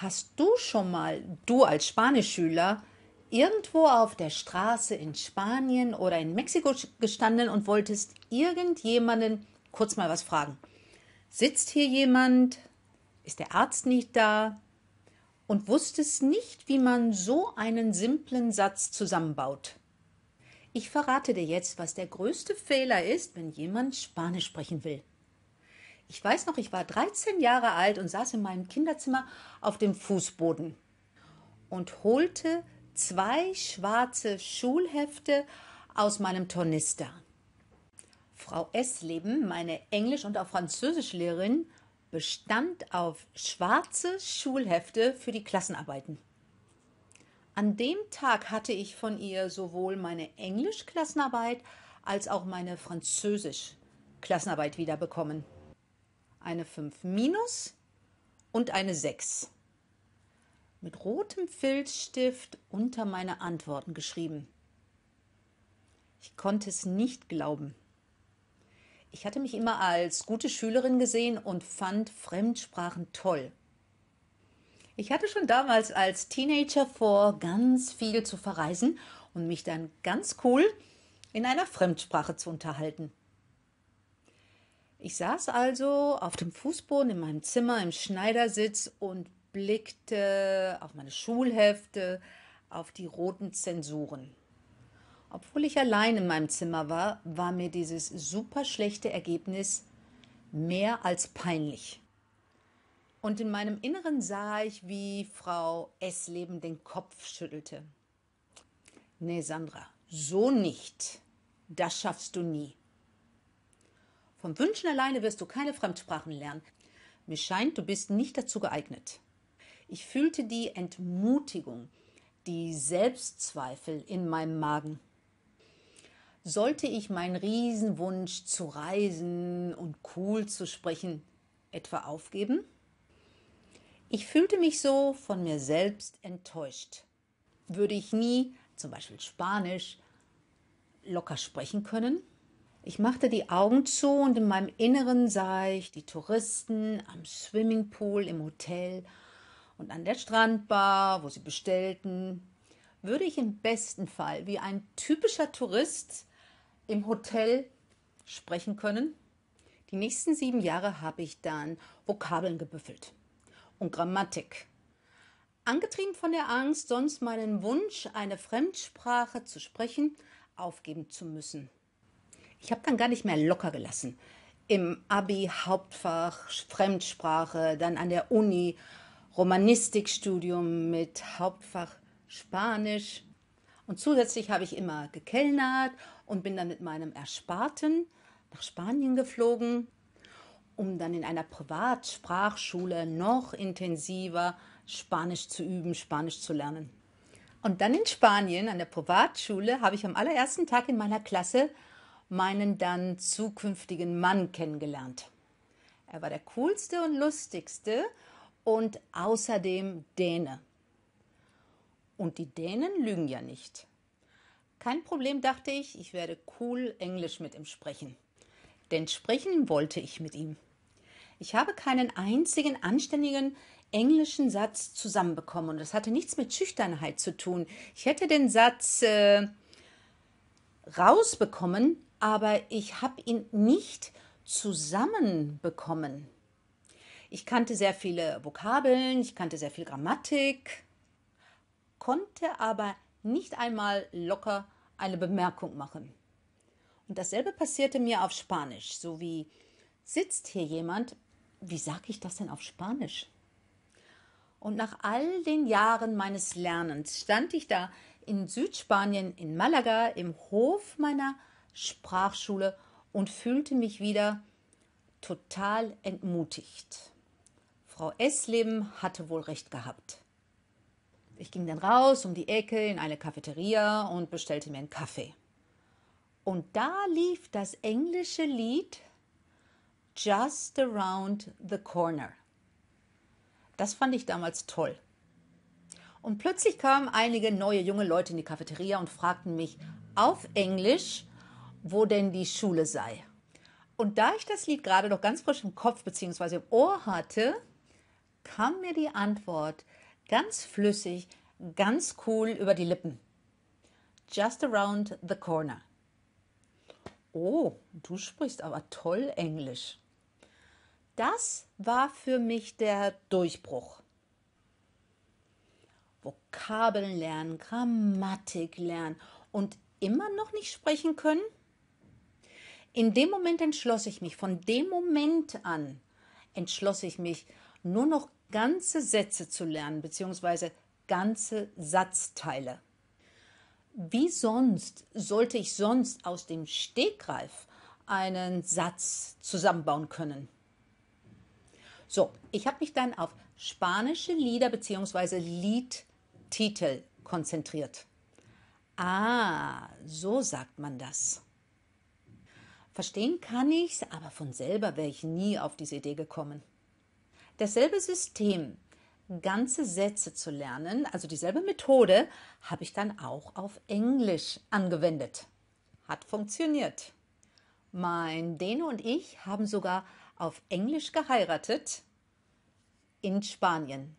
Hast du schon mal, du als Spanischschüler, irgendwo auf der Straße in Spanien oder in Mexiko gestanden und wolltest irgendjemanden kurz mal was fragen? Sitzt hier jemand? Ist der Arzt nicht da? und wusstest nicht, wie man so einen simplen Satz zusammenbaut. Ich verrate dir jetzt, was der größte Fehler ist, wenn jemand Spanisch sprechen will. Ich weiß noch, ich war 13 Jahre alt und saß in meinem Kinderzimmer auf dem Fußboden und holte zwei schwarze Schulhefte aus meinem Tornister. Frau Essleben, meine Englisch- und auch Französischlehrerin, bestand auf schwarze Schulhefte für die Klassenarbeiten. An dem Tag hatte ich von ihr sowohl meine Englisch-Klassenarbeit als auch meine Französisch-Klassenarbeit wiederbekommen eine 5 minus und eine 6. Mit rotem Filzstift unter meine Antworten geschrieben. Ich konnte es nicht glauben. Ich hatte mich immer als gute Schülerin gesehen und fand Fremdsprachen toll. Ich hatte schon damals als Teenager vor, ganz viel zu verreisen und mich dann ganz cool in einer Fremdsprache zu unterhalten. Ich saß also auf dem Fußboden in meinem Zimmer im Schneidersitz und blickte auf meine Schulhefte, auf die roten Zensuren. Obwohl ich allein in meinem Zimmer war, war mir dieses super schlechte Ergebnis mehr als peinlich. Und in meinem Inneren sah ich, wie Frau Essleben den Kopf schüttelte. Nee, Sandra, so nicht. Das schaffst du nie. Vom Wünschen alleine wirst du keine Fremdsprachen lernen. Mir scheint, du bist nicht dazu geeignet. Ich fühlte die Entmutigung, die Selbstzweifel in meinem Magen. Sollte ich meinen Riesenwunsch zu reisen und cool zu sprechen etwa aufgeben? Ich fühlte mich so von mir selbst enttäuscht. Würde ich nie zum Beispiel Spanisch locker sprechen können? Ich machte die Augen zu und in meinem Inneren sah ich die Touristen am Swimmingpool im Hotel und an der Strandbar, wo sie bestellten. Würde ich im besten Fall wie ein typischer Tourist im Hotel sprechen können? Die nächsten sieben Jahre habe ich dann Vokabeln gebüffelt und Grammatik. Angetrieben von der Angst, sonst meinen Wunsch, eine Fremdsprache zu sprechen, aufgeben zu müssen. Ich habe dann gar nicht mehr locker gelassen. Im Abi, Hauptfach, Fremdsprache, dann an der Uni, Romanistikstudium mit Hauptfach Spanisch. Und zusätzlich habe ich immer gekellnert und bin dann mit meinem Ersparten nach Spanien geflogen, um dann in einer Privatsprachschule noch intensiver Spanisch zu üben, Spanisch zu lernen. Und dann in Spanien an der Privatschule habe ich am allerersten Tag in meiner Klasse meinen dann zukünftigen Mann kennengelernt. Er war der coolste und lustigste und außerdem Däne. Und die Dänen lügen ja nicht. Kein Problem, dachte ich, ich werde cool Englisch mit ihm sprechen. Denn sprechen wollte ich mit ihm. Ich habe keinen einzigen anständigen englischen Satz zusammenbekommen und das hatte nichts mit Schüchternheit zu tun. Ich hätte den Satz äh, rausbekommen, aber ich habe ihn nicht zusammenbekommen. Ich kannte sehr viele Vokabeln, ich kannte sehr viel Grammatik, konnte aber nicht einmal locker eine Bemerkung machen. Und dasselbe passierte mir auf Spanisch, so wie sitzt hier jemand, wie sage ich das denn auf Spanisch? Und nach all den Jahren meines Lernens stand ich da in Südspanien, in Malaga, im Hof meiner Sprachschule und fühlte mich wieder total entmutigt. Frau Essleben hatte wohl recht gehabt. Ich ging dann raus um die Ecke in eine Cafeteria und bestellte mir einen Kaffee. Und da lief das englische Lied Just Around the Corner. Das fand ich damals toll. Und plötzlich kamen einige neue junge Leute in die Cafeteria und fragten mich auf Englisch, wo denn die Schule sei. Und da ich das Lied gerade noch ganz frisch im Kopf bzw. im Ohr hatte, kam mir die Antwort ganz flüssig, ganz cool über die Lippen. Just around the corner. Oh, du sprichst aber toll Englisch. Das war für mich der Durchbruch. Vokabeln lernen, Grammatik lernen und immer noch nicht sprechen können? In dem Moment entschloss ich mich, von dem Moment an entschloss ich mich, nur noch ganze Sätze zu lernen, beziehungsweise ganze Satzteile. Wie sonst sollte ich sonst aus dem Stegreif einen Satz zusammenbauen können? So, ich habe mich dann auf spanische Lieder bzw. Liedtitel konzentriert. Ah, so sagt man das. Verstehen kann ich's, aber von selber wäre ich nie auf diese Idee gekommen. Dasselbe System, ganze Sätze zu lernen, also dieselbe Methode, habe ich dann auch auf Englisch angewendet. Hat funktioniert. Mein Dene und ich haben sogar auf Englisch geheiratet in Spanien.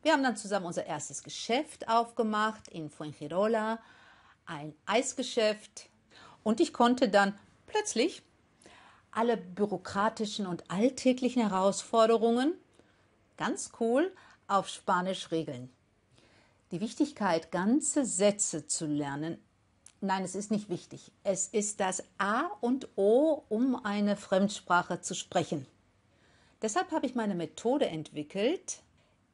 Wir haben dann zusammen unser erstes Geschäft aufgemacht in Fuengirola, ein Eisgeschäft. Und ich konnte dann plötzlich alle bürokratischen und alltäglichen Herausforderungen ganz cool auf Spanisch regeln. Die Wichtigkeit, ganze Sätze zu lernen, nein, es ist nicht wichtig. Es ist das A und O, um eine Fremdsprache zu sprechen. Deshalb habe ich meine Methode entwickelt,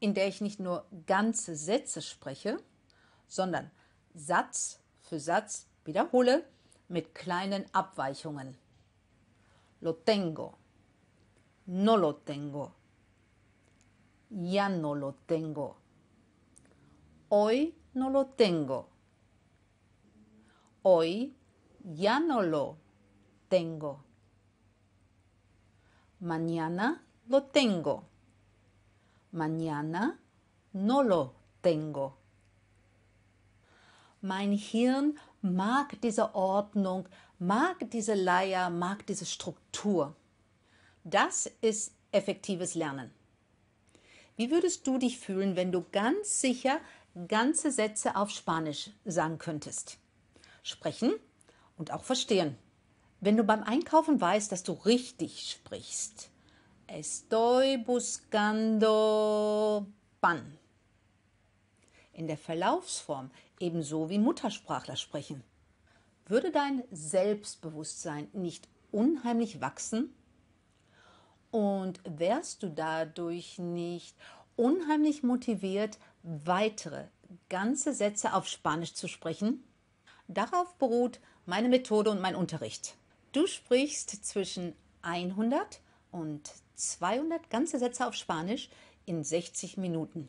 in der ich nicht nur ganze Sätze spreche, sondern Satz für Satz wiederhole, mit kleinen Abweichungen. Lo tengo. No lo tengo. Ya no lo tengo. Hoy no lo tengo. Hoy ya no lo tengo. Mañana lo tengo. Mañana no lo tengo. Mein Hirn mag diese Ordnung, mag diese Leier, mag diese Struktur. Das ist effektives Lernen. Wie würdest du dich fühlen, wenn du ganz sicher ganze Sätze auf Spanisch sagen könntest? Sprechen und auch verstehen. Wenn du beim Einkaufen weißt, dass du richtig sprichst. Estoy buscando pan. In der Verlaufsform ebenso wie Muttersprachler sprechen. Würde dein Selbstbewusstsein nicht unheimlich wachsen? Und wärst du dadurch nicht unheimlich motiviert, weitere ganze Sätze auf Spanisch zu sprechen? Darauf beruht meine Methode und mein Unterricht. Du sprichst zwischen 100 und 200 ganze Sätze auf Spanisch in 60 Minuten.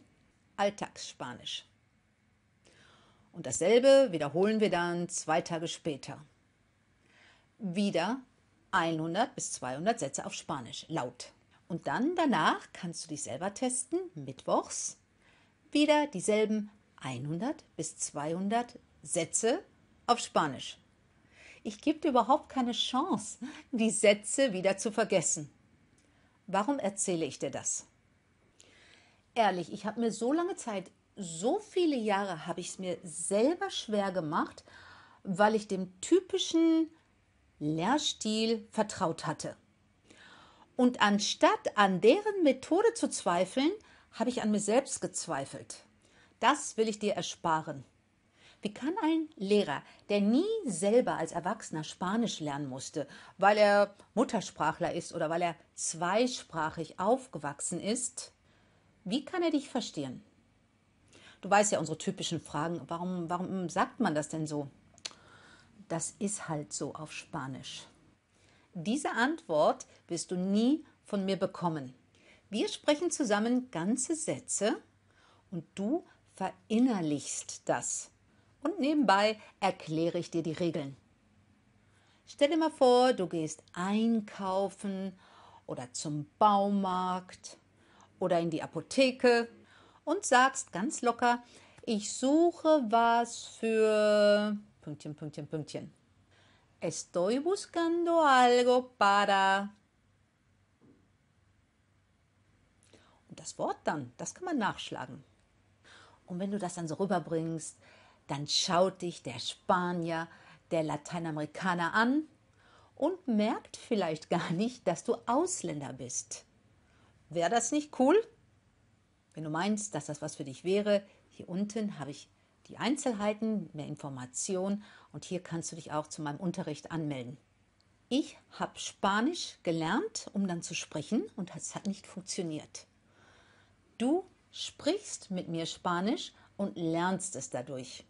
Alltagsspanisch. Und dasselbe wiederholen wir dann zwei Tage später. Wieder 100 bis 200 Sätze auf Spanisch, laut. Und dann danach kannst du dich selber testen, mittwochs. Wieder dieselben 100 bis 200 Sätze auf Spanisch. Ich gebe dir überhaupt keine Chance, die Sätze wieder zu vergessen. Warum erzähle ich dir das? Ehrlich, ich habe mir so lange Zeit so viele Jahre habe ich es mir selber schwer gemacht, weil ich dem typischen Lehrstil vertraut hatte. Und anstatt an deren Methode zu zweifeln, habe ich an mir selbst gezweifelt. Das will ich dir ersparen. Wie kann ein Lehrer, der nie selber als Erwachsener Spanisch lernen musste, weil er Muttersprachler ist oder weil er zweisprachig aufgewachsen ist, wie kann er dich verstehen? Du weißt ja unsere typischen Fragen. Warum, warum sagt man das denn so? Das ist halt so auf Spanisch. Diese Antwort wirst du nie von mir bekommen. Wir sprechen zusammen ganze Sätze und du verinnerlichst das. Und nebenbei erkläre ich dir die Regeln. Stell dir mal vor, du gehst einkaufen oder zum Baumarkt oder in die Apotheke und sagst ganz locker, ich suche was für Pünktchen, Pünktchen, Pünktchen. Estoy buscando algo para. Und das Wort dann, das kann man nachschlagen. Und wenn du das dann so rüberbringst, dann schaut dich der Spanier, der Lateinamerikaner an und merkt vielleicht gar nicht, dass du Ausländer bist. Wäre das nicht cool? Wenn du meinst, dass das was für dich wäre, hier unten habe ich die Einzelheiten, mehr Informationen und hier kannst du dich auch zu meinem Unterricht anmelden. Ich habe Spanisch gelernt, um dann zu sprechen und es hat nicht funktioniert. Du sprichst mit mir Spanisch und lernst es dadurch.